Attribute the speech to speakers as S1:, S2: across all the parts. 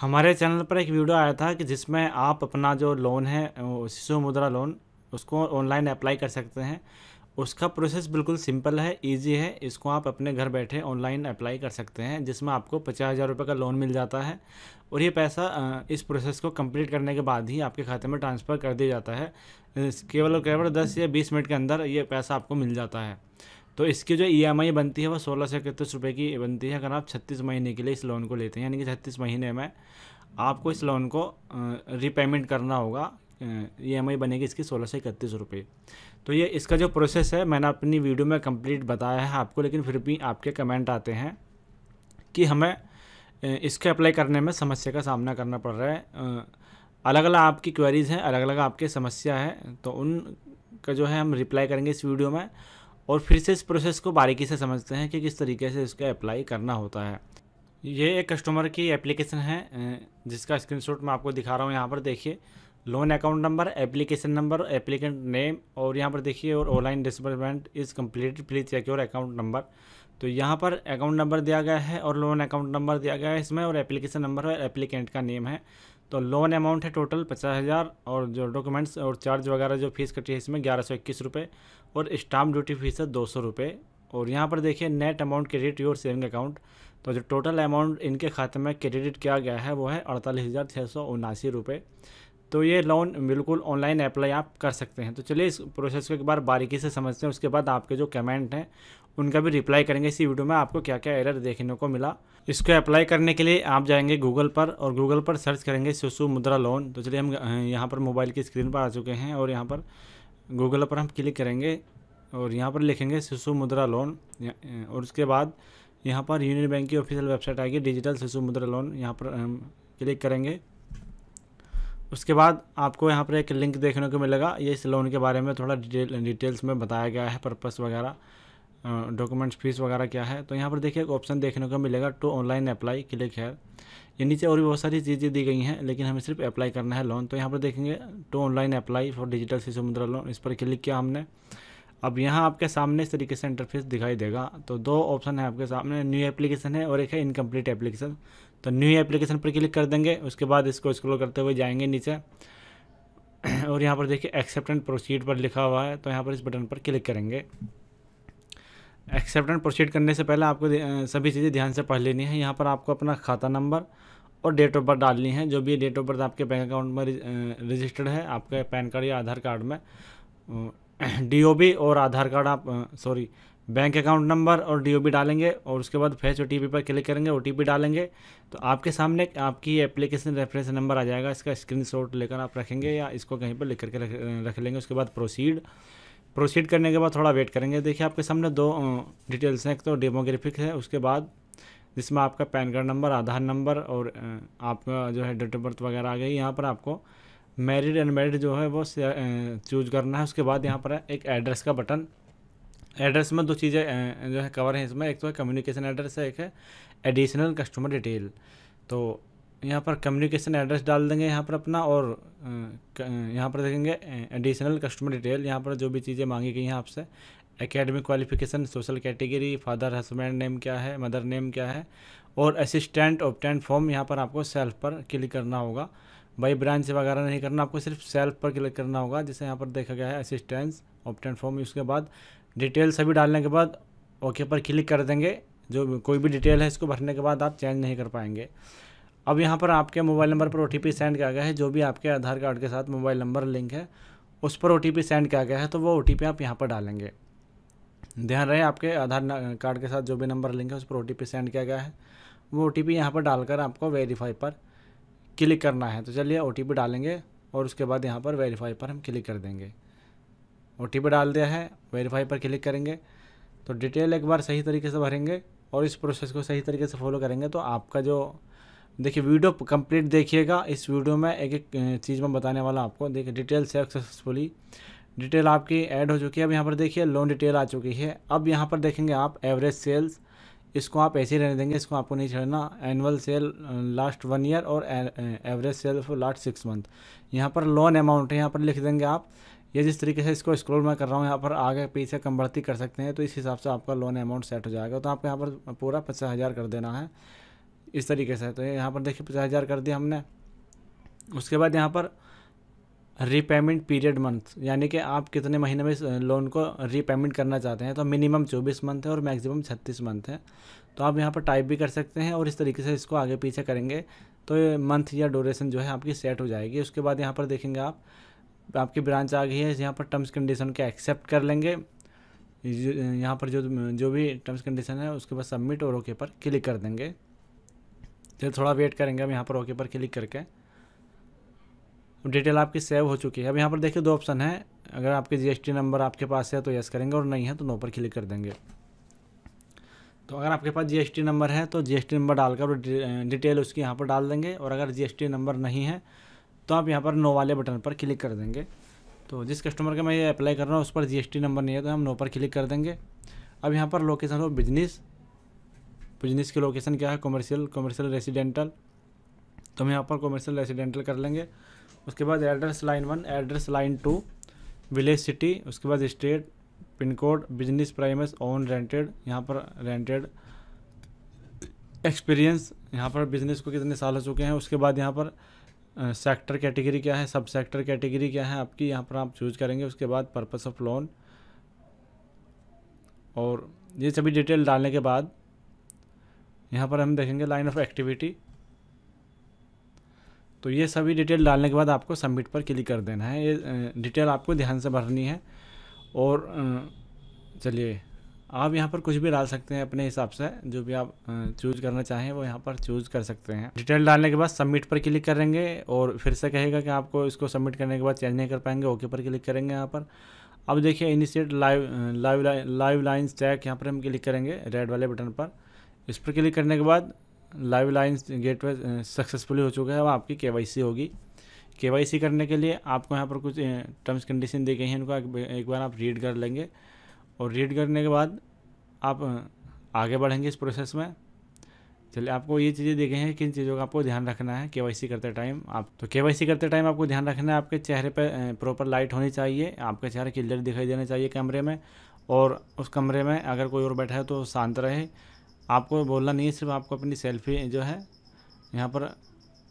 S1: हमारे चैनल पर एक वीडियो आया था कि जिसमें आप अपना जो लोन है शिशु मुद्रा लोन उसको ऑनलाइन अप्लाई कर सकते हैं उसका प्रोसेस बिल्कुल सिंपल है इजी है इसको आप अपने घर बैठे ऑनलाइन अप्लाई कर सकते हैं जिसमें आपको पचास हज़ार रुपये का लोन मिल जाता है और ये पैसा इस प्रोसेस को कंप्लीट करने के बाद ही आपके खाते में ट्रांसफ़र कर दिया जाता है केवल और केवल दस या बीस मिनट के अंदर ये पैसा आपको मिल जाता है तो इसकी जो ई e बनती है वो सोलह सौ इकतीस रुपये की बनती है अगर आप छत्तीस महीने के लिए इस लोन को लेते हैं यानी कि छत्तीस महीने में आपको इस लोन को रीपेमेंट करना होगा ई e बनेगी इसकी सोलह सौ इकतीस रुपये तो ये इसका जो प्रोसेस है मैंने अपनी वीडियो में कंप्लीट बताया है आपको लेकिन फिर भी आपके कमेंट आते हैं कि हमें इसके अप्लाई करने में समस्या का सामना करना पड़ रहा है अलग अलग आपकी क्वेरीज़ हैं अलग अलग आपके समस्या है तो उनका जो है हम रिप्लाई करेंगे इस वीडियो में और फिर से इस प्रोसेस को बारीकी से समझते हैं कि किस तरीके से इसका अप्लाई करना होता है ये एक कस्टमर की एप्लीकेशन है जिसका स्क्रीनशॉट मैं आपको दिखा रहा हूँ यहाँ पर देखिए loan account number application number applicant name और यहाँ पर देखिए और online disbursement is complete please check your account number तो यहाँ पर अकाउंट नंबर दिया गया है और लोन अकाउंट नंबर दिया गया है इसमें और एप्लीकेशन नंबर है एप्लीकेंट का नेम है तो लोन अमाउंट है टोटल पचास हज़ार और जो डॉक्यूमेंट्स और चार्ज वगैरह जो फीस कटी है इसमें ग्यारह सौ इक्कीस रुपये और स्टाम्प ड्यूटी फीस है दो सौ रुपये और यहाँ पर देखिए net amount credit your saving account तो जो टोटल अमाउंट इनके खाते में क्रेडिट किया गया है वो है अड़तालीस हज़ार छः सौ उनासी रुपये तो ये लोन बिल्कुल ऑनलाइन अप्लाई आप कर सकते हैं तो चलिए इस प्रोसेस को एक बार बारीकी से समझते हैं उसके बाद आपके जो कमेंट हैं उनका भी रिप्लाई करेंगे इसी वीडियो में आपको क्या क्या एरर देखने को मिला इसको अप्लाई करने के लिए आप जाएंगे गूगल पर और गूगल पर सर्च करेंगे सुसु मुद्रा लोन तो चलिए हम यहाँ पर मोबाइल की स्क्रीन पर आ चुके हैं और यहाँ पर गूगल पर हम क्लिक करेंगे और यहाँ पर लिखेंगे शिशु मुद्रा लोन और उसके बाद यहाँ पर यूनियन बैंक की ऑफिशियल वेबसाइट आएगी डिजिटल शिशु मुद्रा लोन यहाँ पर हम क्लिक करेंगे उसके बाद आपको यहाँ पर एक लिंक देखने को मिलेगा ये इस लोन के बारे में थोड़ा डिटेल डिटेल्स में बताया गया है पर्पस वगैरह डॉक्यूमेंट्स फीस वगैरह क्या है तो यहाँ पर देखिए एक ऑप्शन देखने को मिलेगा टू ऑनलाइन अप्लाई क्लिक है ये नीचे और भी बहुत सारी चीज़ें दी गई हैं लेकिन हमें सिर्फ अप्लाई करना है लोन तो यहाँ पर देखेंगे to online apply for digital Shishu Mudra loan इस पर क्लिक किया हमने अब यहाँ आपके सामने इस तरीके से इंटरफेस दिखाई देगा तो दो ऑप्शन है आपके सामने न्यू एप्लीकेशन है और एक है इनकम्प्लीट एप्लीकेशन तो न्यू एप्लीकेशन पर क्लिक कर देंगे उसके बाद इसको स्क्रोल करते हुए जाएंगे नीचे और यहाँ पर देखिए एक्सेप्ट एंड प्रोसीड पर लिखा हुआ है तो यहाँ पर इस बटन पर क्लिक करेंगे एक्सेप्ट एंड प्रोसीड करने से पहले आपको सभी चीज़ें ध्यान से पढ़ लेनी है यहाँ पर आपको अपना खाता नंबर और डेट ऑफ बर्थ डालनी है जो भी डेट ऑफ बर्थ आपके बैंक अकाउंट में रजिस्टर्ड है आपके पैन कार्ड या आधार कार्ड में डी और आधार कार्ड आप सॉरी बैंक अकाउंट नंबर और डी डालेंगे और उसके बाद फेस ओ पर क्लिक करेंगे ओ डालेंगे तो आपके सामने आपकी एप्लीकेशन रेफरेंस नंबर आ जाएगा इसका स्क्रीनशॉट लेकर आप रखेंगे या इसको कहीं पर लिख करके रख रख लेंगे उसके बाद प्रोसीड प्रोसीड करने के बाद थोड़ा वेट करेंगे देखिए आपके सामने दो डिटेल्स हैं एक तो डेमोग्राफिक है उसके बाद जिसमें आपका PAN card number Aadhaar number और आपका जो है डेट ऑफ बर्थ वगैरह आ गई यहाँ पर आपको मैरिड अनमेरिड जो है वो चूज करना है उसके बाद यहाँ पर एक एड्रेस का बटन एड्रेस में दो चीज़ें जो है कवर हैं इसमें एक तो है कम्युनिकेशन एड्रेस है एक है एडिशनल कस्टमर डिटेल तो यहाँ पर कम्युनिकेशन एड्रेस डाल देंगे यहाँ पर अपना और यहाँ पर देखेंगे एडिशनल कस्टमर डिटेल यहाँ पर जो भी चीज़ें मांगी गई हैं आपसे academic qualification social category father husband name क्या है मदर नेम क्या है और असिस्टेंट ऑप्टेंट फॉर्म यहाँ पर आपको सेल्फ पर क्लिक करना होगा बाई ब्रांच वगैरह नहीं करना आपको सिर्फ सेल्फ पर क्लिक करना होगा जिसे यहाँ पर देखा गया है असिस्टेंस ऑप्टेंट फॉर्म उसके बाद डिटेल सभी डालने के बाद ओके पर क्लिक कर देंगे जो कोई भी डिटेल है इसको भरने के बाद आप चेंज नहीं कर पाएंगे अब यहाँ पर आपके मोबाइल नंबर पर ओ सेंड किया गया है जो भी आपके आधार कार्ड के साथ मोबाइल नंबर लिंक है उस पर ओ सेंड किया गया है तो वो ओ आप यहाँ पर डालेंगे ध्यान रहे आपके आधार कार्ड के साथ जो भी नंबर लिंक है उस पर ओ सेंड किया गया है वो ओ टी पी यहाँ पर डालकर आपको वेरीफाई पर क्लिक करना है तो चलिए ओ डालेंगे और उसके बाद यहाँ पर वेरीफाई पर हम क्लिक कर देंगे ओ डाल दिया है वेरीफाई पर क्लिक करेंगे तो डिटेल एक बार सही तरीके से भरेंगे और इस प्रोसेस को सही तरीके से फॉलो करेंगे तो आपका जो देखिए वीडियो कंप्लीट देखिएगा इस वीडियो में एक एक चीज़ में बताने वाला आपको देखिए डिटेल सक्सेसफुली डिटेल आपकी ऐड हो चुकी है अब यहाँ पर देखिए लोन डिटेल आ चुकी है अब यहाँ पर देखेंगे आप एवरेज सेल्स इसको आप ऐसे ही रहने देंगे इसको आपको नहीं छेड़ना annual sale last one year और average sale for last six month यहाँ पर लोन अमाउंट है यहाँ पर लिख देंगे आप या जिस तरीके से इसको स्क्रोल मैं कर रहा हूँ यहाँ पर आगे पीछे कम बढ़ती कर सकते हैं तो इस हिसाब से आपका लोन अमाउंट सेट हो जाएगा तो आपको यहाँ पर पूरा पचास हज़ार कर देना है इस तरीके से तो यहाँ पर देखिए पचास हज़ार कर दिया हमने उसके बाद यहाँ पर रीपेमेंट पीरियड मंथ यानी कि आप कितने महीने में लोन को रीपेमेंट करना चाहते हैं तो मिनिमम चौबीस मंथ है और मैक्सिमम छत्तीस मंथ है तो आप यहाँ पर टाइप भी कर सकते हैं और इस तरीके से इसको आगे पीछे करेंगे तो मंथ या ड्यूरेशन जो है आपकी सेट हो जाएगी उसके बाद यहाँ पर देखेंगे आप आपकी ब्रांच आ गई है यहाँ पर टर्म्स कंडीशन के एक्सेप्ट कर लेंगे यहाँ पर जो जो भी टर्म्स कंडीशन है उसके बाद सबमिट और ओके पर क्लिक कर देंगे चलिए थोड़ा वेट करेंगे हम यहाँ पर ओके पर क्लिक करके डिटेल आपकी सेव हो चुकी है अब यहाँ पर देखिए दो ऑप्शन है अगर आपके जीएसटी नंबर आपके पास है तो यस करेंगे और नहीं है तो नो पर क्लिक कर देंगे तो अगर आपके पास जीएसटी नंबर है तो जीएसटी नंबर डालकर डिटेल उसकी यहाँ पर डाल देंगे और अगर जीएसटी नंबर नहीं है तो आप यहाँ पर नो वाले बटन पर क्लिक कर देंगे तो जिस कस्टमर का मैं ये अप्लाई कर रहा हूँ उस पर जीएसटी नंबर नहीं है तो हम नो पर क्लिक कर देंगे अब यहाँ पर लोकेशन हो बिजनेस बिजनेस की लोकेशन क्या है कॉमर्शियल कॉमर्शियल रेसिडेंटल तो हम यहाँ पर कॉमर्शियल रेसिडेंटल कर लेंगे उसके बाद address line one address line two village city उसके बाद state pin code business premises own rented यहाँ पर रेंटेड एक्सपीरियंस यहाँ पर बिजनेस को कितने साल हो चुके हैं उसके बाद यहाँ पर सेक्टर कैटेगरी क्या है सब सेक्टर कैटेगरी क्या है आपकी यहाँ पर आप चूज करेंगे उसके बाद पर्पस ऑफ लोन और ये सभी डिटेल डालने के बाद यहाँ पर हम देखेंगे लाइन ऑफ एक्टिविटी तो ये सभी डिटेल डालने के बाद आपको सबमिट पर क्लिक कर देना है ये डिटेल आपको ध्यान से भरनी है और चलिए आप यहाँ पर कुछ भी डाल सकते हैं अपने हिसाब से जो भी आप चूज करना चाहें वो यहाँ पर चूज कर सकते हैं डिटेल डालने के बाद सबमिट पर क्लिक करेंगे और फिर से कहेगा कि आपको इसको सबमिट करने के बाद चेंज नहीं कर पाएंगे ओके पर क्लिक करेंगे यहाँ पर अब देखिए initiate live live live lines tag यहाँ पर हम क्लिक करेंगे रेड वाले बटन पर इस पर क्लिक करने के बाद लाइव लाइन्स गेटवे सक्सेसफुली हो चुका है अब आपकी के होगी के करने के लिए आपको यहाँ पर कुछ टर्म्स कंडीशन दी गई हैं उनको एक बार आप रीड कर लेंगे और रीड करने के बाद आप आगे बढ़ेंगे इस प्रोसेस में चलिए आपको ये चीज़ें देखे हैं किन चीज़ों का आपको ध्यान रखना है के करते टाइम आप तो के करते टाइम आपको ध्यान रखना है आपके चेहरे पर प्रॉपर लाइट होनी चाहिए आपके चेहरे क्लियर दिखाई देना चाहिए कैमरे में और उस कमरे में अगर कोई और बैठा है तो शांत रहे आपको बोलना नहीं है सिर्फ आपको अपनी सेल्फी जो है यहाँ पर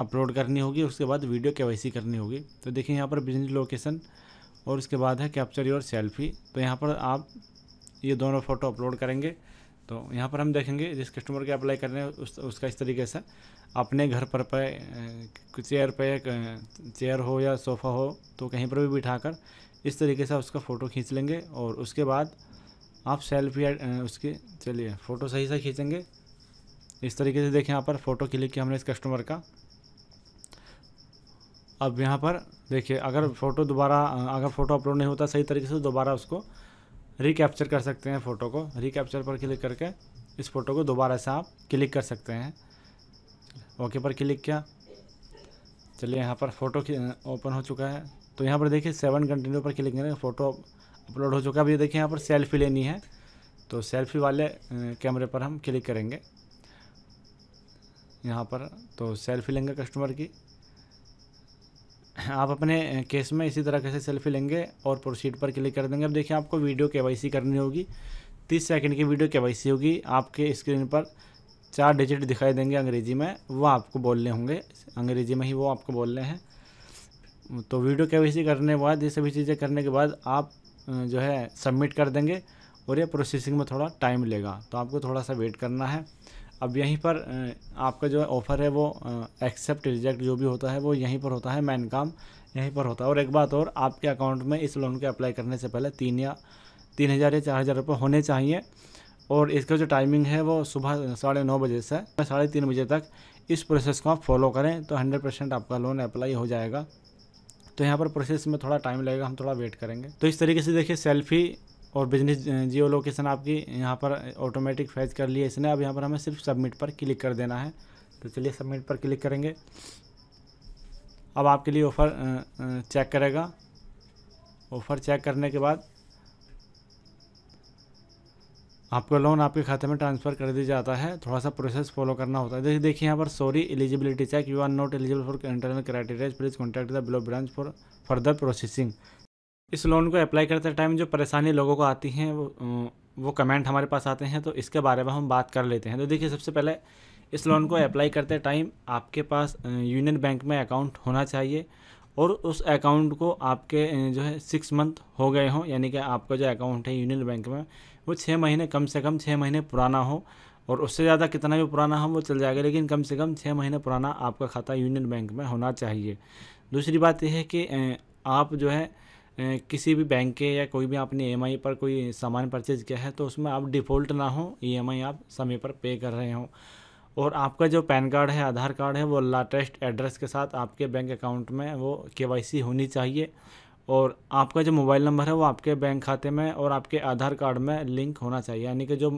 S1: अपलोड करनी होगी उसके बाद वीडियो के करनी होगी तो देखिए यहाँ पर बिजनेस लोकेशन और उसके बाद है कैप्चर योर सेल्फी तो यहाँ पर आप ये दोनों फ़ोटो अपलोड करेंगे तो यहाँ पर हम देखेंगे जिस कस्टमर के अप्लाई कर रहे हैं उस उसका इस तरीके से अपने घर पर पे चेयर पे चेयर हो या सोफ़ा हो तो कहीं पर भी बिठा कर इस तरीके से उसका फ़ोटो खींच लेंगे और उसके बाद आप सेल्फी उसके चलिए फ़ोटो सही से खींचेंगे इस तरीके से देखें यहाँ पर फ़ोटो क्लिक किया हमने इस कस्टमर का अब यहाँ पर देखिए अगर फ़ोटो दोबारा अगर फ़ोटो अपलोड नहीं होता सही तरीके से तो दोबारा उसको रिकैप्चर कर सकते हैं फ़ोटो को रिकैप्चर पर क्लिक करके इस फ़ोटो को दोबारा से आप क्लिक कर सकते हैं ओके पर क्लिक किया चलिए यहाँ पर फ़ोटो ओपन हो चुका है तो यहाँ पर देखिए सेवन कंटिन्यू पर क्लिक करेंगे फ़ोटो अपलोड हो चुका है अभी देखिए यहाँ पर सेल्फ़ी लेनी है तो सेल्फ़ी वाले कैमरे पर हम क्लिक करेंगे यहाँ पर तो सेल्फ़ी लेंगे कस्टमर की आप अपने केस में इसी तरह से सेल्फी लेंगे और प्रोसीड पर क्लिक कर देंगे अब देखिए आपको वीडियो के करनी होगी तीस सेकेंड की वीडियो के होगी आपके स्क्रीन पर चार डिजिट दिखाई देंगे अंग्रेजी में वो आपको बोलने होंगे अंग्रेजी में ही वो आपको बोलने हैं तो वीडियो के करने के बाद ये सभी चीज़ें करने के बाद आप जो है सबमिट कर देंगे और ये प्रोसेसिंग में थोड़ा टाइम लेगा तो आपको थोड़ा सा वेट करना है अब यहीं पर आपका जो ऑफ़र है वो एक्सेप्ट रिजेक्ट जो भी होता है वो यहीं पर होता है मैन काम यहीं पर होता है और एक बात और आपके अकाउंट में इस लोन के अप्लाई करने से पहले तीन या तीन हज़ार या चार हज़ार रुपये होने चाहिए और इसका जो टाइमिंग है वो सुबह साढ़े नौ बजे से साढ़े तीन बजे तक इस प्रोसेस को आप फॉलो करें तो हंड्रेड परसेंट आपका लोन अप्लाई हो जाएगा तो यहाँ पर प्रोसेस में थोड़ा टाइम लगेगा हम थोड़ा वेट करेंगे तो इस तरीके से देखिए सेल्फ़ी और बिजनेस जियो लोकेशन आपकी यहाँ पर ऑटोमेटिक फैज कर लिए इसने अब यहाँ पर हमें सिर्फ सबमिट पर क्लिक कर देना है तो चलिए सबमिट पर क्लिक करेंगे अब आपके लिए ऑफ़र चेक करेगा ऑफ़र चेक करने के बाद आपका लोन आपके खाते में ट्रांसफ़र कर दिया जाता है थोड़ा सा प्रोसेस फॉलो करना होता है देखिए देखिए यहाँ पर sorry eligibility check you are not eligible for internal criterias please contact the below branch for further processing इस लोन को अप्लाई करते टाइम जो परेशानी लोगों को आती हैं वो वो कमेंट हमारे पास आते हैं तो इसके बारे में हम बात कर लेते हैं तो देखिए सबसे पहले इस लोन को अप्लाई करते टाइम आपके पास यूनियन बैंक में अकाउंट होना चाहिए और उस अकाउंट को आपके जो है सिक्स मंथ हो गए हों यानी कि आपका जो अकाउंट है यूनियन बैंक में वो छः महीने कम से कम छः महीने पुराना हो और उससे ज़्यादा कितना भी पुराना हो वो चल जाएगा लेकिन कम से कम छः महीने पुराना आपका खाता यूनियन बैंक में होना चाहिए दूसरी बात यह है कि आप जो है किसी भी बैंक के या कोई भी आपने ई e पर कोई सामान परचेज किया है तो उसमें आप डिफ़ॉल्ट ना हो ई e आप समय पर पे कर रहे हों और आपका जो पैन कार्ड है आधार कार्ड है वो लाटेस्ट एड्रेस के साथ आपके बैंक अकाउंट में वो के होनी चाहिए और आपका जो मोबाइल नंबर है वो आपके बैंक खाते में और आपके आधार कार्ड में लिंक होना चाहिए यानी कि जो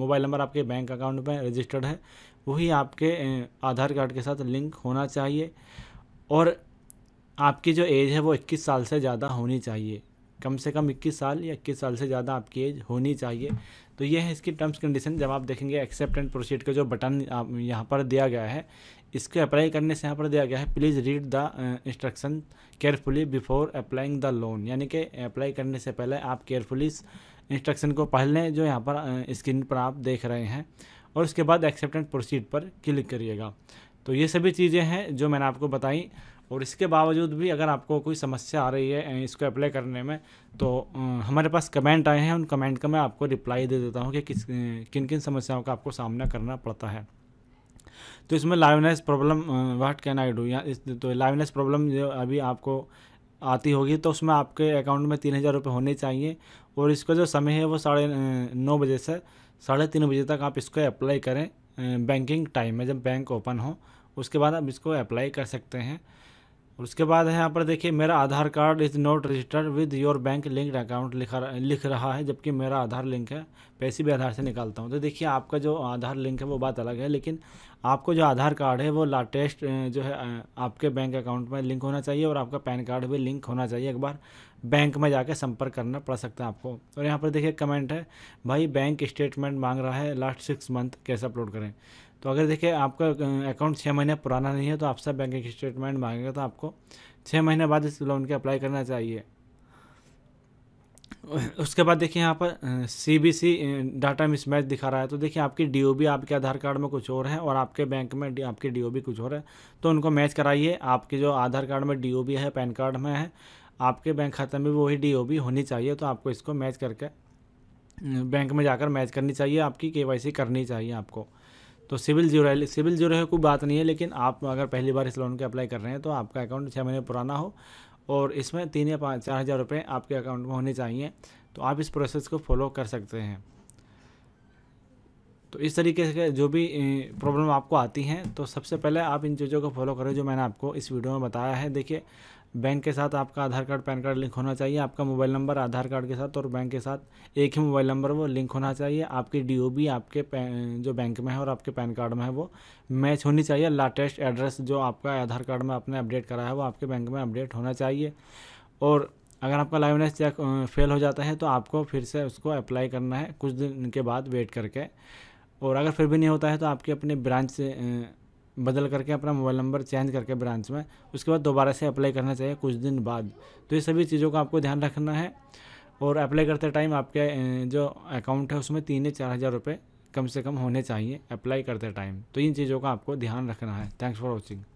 S1: मोबाइल नंबर आपके बैंक अकाउंट में रजिस्टर्ड है वही आपके आधार कार्ड के साथ लिंक होना चाहिए और आपकी जो एज है वो 21 साल से ज़्यादा होनी चाहिए कम से कम 21 साल या 21 साल से ज़्यादा आपकी एज होनी चाहिए तो ये है इसकी टर्म्स कंडीशन जब आप देखेंगे एक्सेप्ट एंड प्रोसीड का जो बटन आप यहाँ पर दिया गया है इसके अप्लाई करने से यहाँ पर दिया गया है please read the instruction carefully before applying the loan यानी कि अप्लाई करने से पहले आप केयरफुली इंस्ट्रक्शन को पढ़ लें जो यहाँ पर स्क्रीन uh, पर आप देख रहे हैं और उसके बाद एक्सेप्ट एंड प्रोसीड पर क्लिक करिएगा तो ये सभी चीज़ें हैं जो मैंने आपको बताई और इसके बावजूद भी अगर आपको कोई समस्या आ रही है इसको अप्लाई करने में तो हमारे पास कमेंट आए हैं उन कमेंट का मैं आपको रिप्लाई दे देता हूँ कि किस किन किन समस्याओं का आपको सामना करना पड़ता है तो इसमें liveness problem what can I do या इस तो लाइवनेस प्रॉब्लम जो अभी आपको आती होगी तो उसमें आपके अकाउंट में तीन हज़ार रुपये होने चाहिए और इसका जो समय है वो साढ़े नौ बजे से साढ़े तीन बजे तक आप इसको अप्लाई करें बैंकिंग टाइम में जब बैंक ओपन हो उसके बाद आप इसको अप्लाई कर सकते हैं और उसके बाद है यहाँ पर देखिए मेरा Aadhaar card is not registered with your bank linked account लिखा लिख रहा है जबकि मेरा आधार लिंक है पैसे भी आधार से निकालता हूँ तो देखिए आपका जो आधार लिंक है वो बात अलग है लेकिन आपको जो आधार कार्ड है वो लाटेस्ट जो है आपके बैंक अकाउंट में लिंक होना चाहिए और आपका पैन कार्ड भी लिंक होना चाहिए एक बार बैंक में जाके संपर्क करना पड़ सकता है आपको और यहाँ पर देखिए कमेंट है भाई बैंक स्टेटमेंट मांग रहा है लास्ट सिक्स मंथ कैसे अपलोड करें तो अगर देखिए आपका अकाउंट छः महीने पुराना नहीं है तो आपसे बैंक एक स्टेटमेंट मांगेगा तो आपको छः महीने बाद इस लोन के अप्लाई करना चाहिए उसके बाद देखिए यहाँ पर C B C data mismatch दिखा रहा है तो देखिए आपकी डी ओ बी आपके आधार कार्ड में कुछ और है और आपके बैंक में आपकी डी ओ बी कुछ और है तो उनको मैच कराइए आपके जो आधार कार्ड में डी ओ बी है पैन कार्ड में है आपके बैंक खाते में भी वही डी ओ बी होनी चाहिए तो आपको इसको मैच करके बैंक में जाकर मैच करनी चाहिए आपकी के वाई सी करनी चाहिए आपको तो सिविल जीरो सिविल जीरो है कोई बात नहीं है लेकिन आप अगर पहली बार इस लोन के अप्लाई कर रहे हैं तो आपका अकाउंट छः महीने पुराना हो और इसमें तीन या पाँच चार हज़ार रुपये आपके अकाउंट में होने चाहिए तो आप इस प्रोसेस को फॉलो कर सकते हैं तो इस तरीके से जो भी प्रॉब्लम आपको आती हैं तो सबसे पहले आप इन चीज़ों को फॉलो करें जो मैंने आपको इस वीडियो में बताया है देखिए बैंक के साथ आपका Aadhaar card PAN card link होना चाहिए आपका मोबाइल नंबर आधार कार्ड के साथ और बैंक के साथ एक ही मोबाइल नंबर वो लिंक होना चाहिए आपके डी आपके जो बैंक में है और आपके पैन कार्ड में है वो मैच होनी चाहिए लाटेस्ट एड्रेस जो आपका आधार कार्ड में आपने अपडेट कराया है वो आपके बैंक में अपडेट होना चाहिए और अगर आपका लाइवनेस चेक फेल हो जाता है तो आपको फिर से उसको अप्लाई करना है कुछ दिन के बाद वेट करके और अगर फिर भी नहीं होता है तो आपके अपने ब्रांच से बदल करके अपना मोबाइल नंबर चेंज करके ब्रांच में उसके बाद दोबारा से अप्लाई करना चाहिए कुछ दिन बाद तो ये सभी चीज़ों का आपको ध्यान रखना है और अप्लाई करते टाइम आपके जो अकाउंट है उसमें तीन या चार हज़ार रुपये कम से कम होने चाहिए अप्लाई करते टाइम तो इन चीज़ों का आपको ध्यान रखना है थैंक्स फॉर वॉचिंग